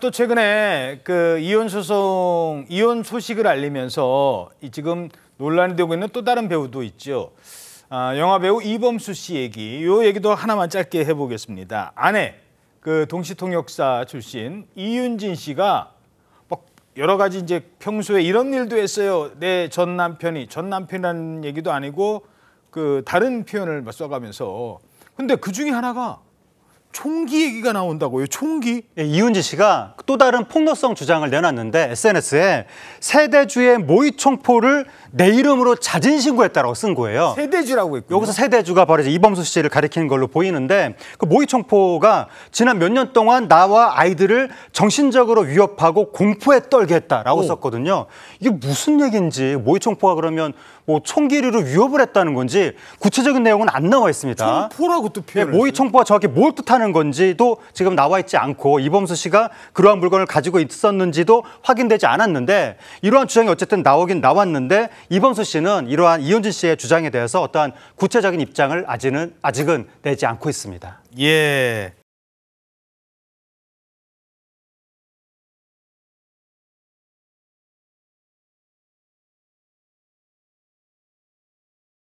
또 최근에 그 이혼 소송 이혼 소식을 알리면서 이 지금 논란이 되고 있는 또 다른 배우도 있죠. 아, 영화 배우 이범수 씨 얘기, 요 얘기도 하나만 짧게 해보겠습니다. 아내 그 동시통역사 출신 이윤진 씨가 막 여러 가지 이제 평소에 이런 일도 했어요. 내 전 남편이 전 남편이라는 얘기도 아니고 그 다른 표현을 써가면서 근데 그 중에 하나가 총기 얘기가 나온다고요. 총기. 예, 이윤지 씨가 또 다른 폭로성 주장을 내놨는데 SNS에 세대주의 모의 총포를 내 이름으로 자진 신고했다라고 쓴 거예요. 세대주라고 했고 여기서 세대주가 바로 이제 이범수 씨를 가리키는 걸로 보이는데 그 모의 총포가 지난 몇 년 동안 나와 아이들을 정신적으로 위협하고 공포에 떨게 했다라고 오. 썼거든요. 이게 무슨 얘기인지 모의 총포가 그러면 뭐 총기류로 위협을 했다는 건지 구체적인 내용은 안 나와 있습니다. 총포라고 또 표현. 예, 네, 모의 총포가 정확히 뭘 뜻하는 사용하는 건지도 지금 나와 있지 않고 이범수 씨가 그러한 물건을 가지고 있었는지도 확인되지 않았는데 이러한 주장이 어쨌든 나오긴 나왔는데 이범수 씨는 이러한 이현진 씨의 주장에 대해서 어떠한 구체적인 입장을 아직은 아직은 내지 않고 있습니다. 예.